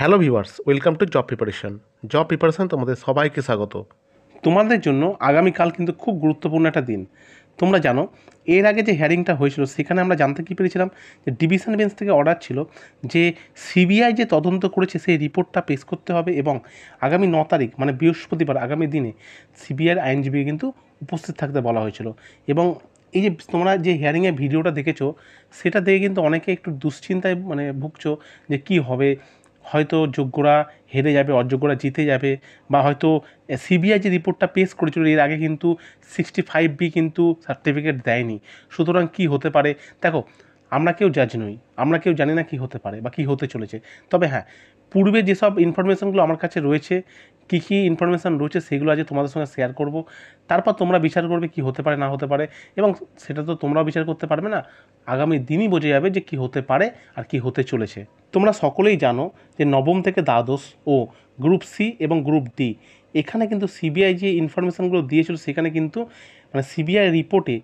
hello viewers welcome to job preparation job preparation তোমাদের সবাইকে স্বাগত তোমাদের জন্য আগামীকাল কিন্তু খুব গুরুত্বপূর্ণ একটা দিন তোমরা জানো এর আগে যে হ্যারিংটা হয়েছিল সেখানে আমরা জানতে কি পেরেছিলাম যে ডিভিশন বেঞ্চ থেকে অর্ডার ছিল যে সিবিআই যে তদন্ত করেছে সেই রিপোর্টটা পেশ করতে হবে এবং আগামী ন তারিখ মানে বৃহস্পতিবার আগামী দিনে সিবিআইয়ের আইনজীবী কিন্তু উপস্থিত থাকতে বলা হয়েছিল এবং এই যে তোমরা যে হিয়ারিংয়ে ভিডিওটা দেখেছো সেটা দেখে কিন্তু অনেকে একটু দুশ্চিন্তায় মানে ভুগছো যে কি হবে হয়তো যোগ্যরা হেরে যাবে অযোগ্যরা জিতে যাবে বা হয়তো সিবিআই যে রিপোর্টটা পেশ করেছিল এর আগে কিন্তু সিক্সটি ফাইভ বি কিন্তু সার্টিফিকেট দেয়নি সুতরাং কি হতে পারে দেখো আমরা কেউ জাজ নই আমরা কেউ জানি না কি হতে পারে বা কি হতে চলেছে তবে হ্যাঁ পূর্বে যেসব ইনফরমেশানগুলো আমার কাছে রয়েছে কী কী ইনফরমেশান রয়েছে সেগুলো আজ তোমাদের সঙ্গে শেয়ার করব তারপর তোমরা বিচার করবে কি হতে পারে না হতে পারে এবং সেটা তো তোমরাও বিচার করতে পারবে না আগামী দিনই বোঝা যাবে যে কি হতে পারে আর কি হতে চলেছে তোমরা সকলেই জানো যে নবম থেকে দ্বাদশ ও গ্রুপ সি এবং গ্রুপ ডি এখানে কিন্তু সিবিআই যে ইনফরমেশানগুলো দিয়েছিল সেখানে কিন্তু মানে সিবিআই রিপোর্টে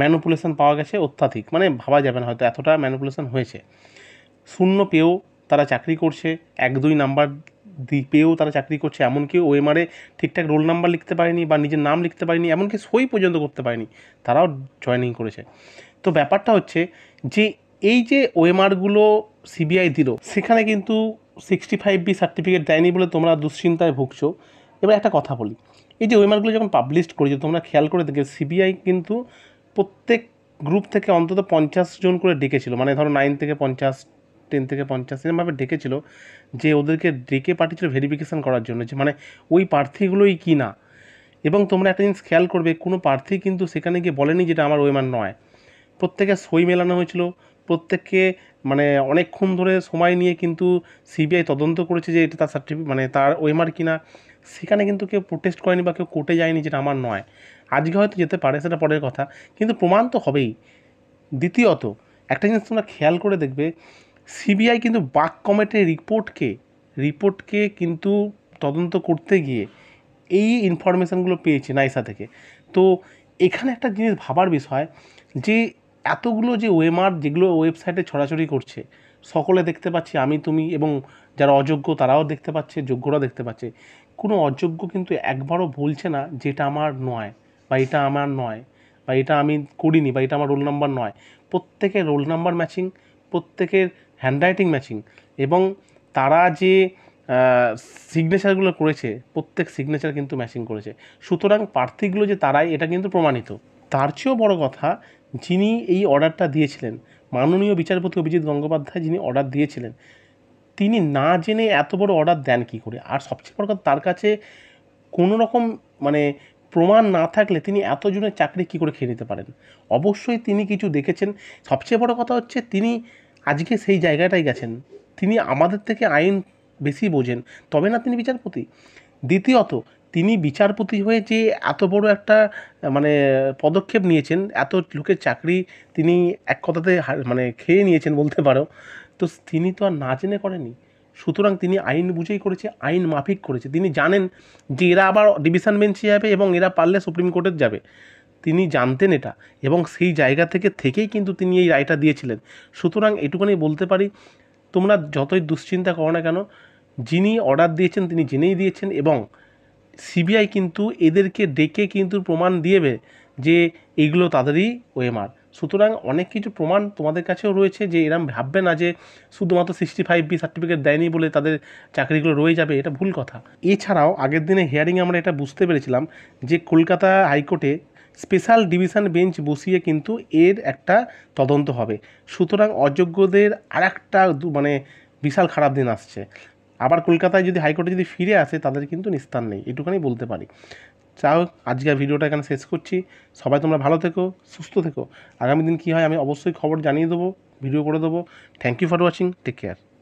ম্যানুপুলেশান পাওয়া গেছে অত্যাধিক মানে ভাবা যাবে না হয়তো এতটা ম্যানুপুলেশন হয়েছে শূন্য পেয়েও তারা চাকরি করছে এক দুই নাম্বার দি পেয়েও তারা চাকরি করছে এমনকি ওএমআরে ঠিকঠাক রোল নাম্বার লিখতে পারেনি বা নিজের নাম লিখতে পারেনি এমনকি সই পর্যন্ত করতে পারেনি তারাও জয়নিং করেছে তো ব্যাপারটা হচ্ছে যে এই যে ওএমআরগুলো সিবিআই দিল সেখানে কিন্তু সিক্সটি ফাইভ বি সার্টিফিকেট দেয়নি বলে তোমরা দুশ্চিন্তায় ভুগছো এবার একটা কথা বলি এই যে ওয়েমারগুলো যখন পাবলিশ করেছে তোমরা খেয়াল করে দেখবে সিবিআই কিন্তু প্রত্যেক গ্রুপ থেকে অন্তত পঞ্চাশ জন করে ডেকেছিল মানে ধরো নাইন থেকে পঞ্চাশ টেন থেকে পঞ্চাশ এরমভাবে ডেকেছিল যে ওদেরকে ডেকে পাঠিয়েছিল ভেরিফিকেশান করার জন্য যে মানে ওই প্রার্থীগুলোই কি না এবং তোমরা একটা জিনিস খেয়াল করবে কোনো প্রার্থী কিন্তু সেখানে গিয়ে বলেনি যেটা আমার ওয়েমার নয় প্রত্যেকে সই মেলানো হয়েছিল প্রত্যেককে মানে অনেকক্ষণ ধরে সময় নিয়ে কিন্তু সিবিআই তদন্ত করেছে যে এটা তার সার্টিফিকেট মানে তার ওএমআর কিনা সেখানে কিন্তু কেউ প্রোটেস্ট করেনি বা কেউ কোর্টে যায়নি যেটা আমার নয় আজকে হয়তো যেতে পারে সেটা পরের কথা কিন্তু প্রমাণ তো হবেই দ্বিতীয়ত একটা জিনিস তোমরা খেয়াল করে দেখবে সিবিআই কিন্তু বাক কমিটির রিপোর্টকে রিপোর্টকে কিন্তু তদন্ত করতে গিয়ে এই ইনফরমেশানগুলো পেয়েছে নাইসা থেকে তো এখানে একটা জিনিস ভাবার বিষয় যে এতগুলো যে ওয়েমার যেগুলো ওয়েবসাইটে ছড়াছড়ি করছে সকলে দেখতে পাচ্ছি আমি তুমি এবং যারা অযোগ্য তারাও দেখতে পাচ্ছে যোগ্যরা দেখতে পাচ্ছে কোনো অযোগ্য কিন্তু একবারও বলছে না যেটা আমার নয় বা এটা আমার নয় বা এটা আমি করিনি বা এটা আমার রোল নাম্বার নয় প্রত্যেকের রোল নাম্বার ম্যাচিং প্রত্যেকের হ্যান্ডরাইটিং ম্যাচিং এবং তারা যে সিগনেচারগুলো করেছে প্রত্যেক সিগনেচার কিন্তু ম্যাচিং করেছে সুতরাং প্রার্থীগুলো যে তারাই এটা কিন্তু প্রমাণিত তার চেয়েও বড় কথা যিনি এই অর্ডারটা দিয়েছিলেন মাননীয় বিচারপতি অভিজিৎ গঙ্গোপাধ্যায় যিনি অর্ডার দিয়েছিলেন তিনি না জেনে এত বড় অর্ডার দেন কি করে আর সবচেয়ে বড় কথা তার কাছে কোনো রকম মানে প্রমাণ না থাকলে তিনি এতজনের চাকরি কী করে খেয়ে নিতে পারেন অবশ্যই তিনি কিছু দেখেছেন সবচেয়ে বড় কথা হচ্ছে তিনি আজকে সেই জায়গাটাই গেছেন তিনি আমাদের থেকে আইন বেশি বোঝেন তবে না তিনি বিচারপতি দ্বিতীয়ত তিনি বিচারপতি হয়ে যে এত বড় একটা মানে পদক্ষেপ নিয়েছেন এত লোকের চাকরি তিনি এক কথাতে মানে খেয়ে নিয়েছেন বলতে পারো তো তিনি তো আর না জেনে করেনি সুতরাং তিনি আইন বুঝেই করেছে আইন মাফিক করেছে তিনি জানেন যে এরা আবার ডিভিশন বেঞ্চে যাবে এবং এরা পারলে সুপ্রিম কোর্টে যাবে তিনি জানতেন এটা এবং সেই জায়গা থেকে থেকেই কিন্তু তিনি এই রায়টা দিয়েছিলেন সুতরাং এটুকুনি বলতে পারি তোমরা যতই দুশ্চিন্তা করো না কেন যিনি অর্ডার দিয়েছেন তিনি জেনেই দিয়েছেন এবং সিবিআই কিন্তু এদেরকে ডেকে কিন্তু প্রমাণ দিয়েবে যে এগুলো তাদেরই ওএমআর সুতরাং অনেক কিছু প্রমাণ তোমাদের কাছেও রয়েছে যে এরম ভাববে না যে শুধুমাত্র সিক্সটি ফাইভ বি সার্টিফিকেট দেয়নি বলে তাদের চাকরিগুলো রয়ে যাবে এটা ভুল কথা এছাড়াও আগের দিনে হিয়ারিংয়ে আমরা এটা বুঝতে পেরেছিলাম যে কলকাতা হাইকোর্টে স্পেশাল ডিভিশন বেঞ্চ বসিয়ে কিন্তু এর একটা তদন্ত হবে সুতরাং অযোগ্যদের আর একটা মানে বিশাল খারাপ দিন আসছে আবার কলকাতায় যদি হাইকোর্টে যদি ফিরে আসে তাদের কিন্তু নিস্তার নেই এটুখানি বলতে পারি চাও আজকের ভিডিওটা এখানে শেষ করছি সবাই তোমরা ভালো থেকো সুস্থ থেকো আগামী দিন কী হয় আমি অবশ্যই খবর জানিয়ে দেবো ভিডিও করে দেবো thank you for watching take care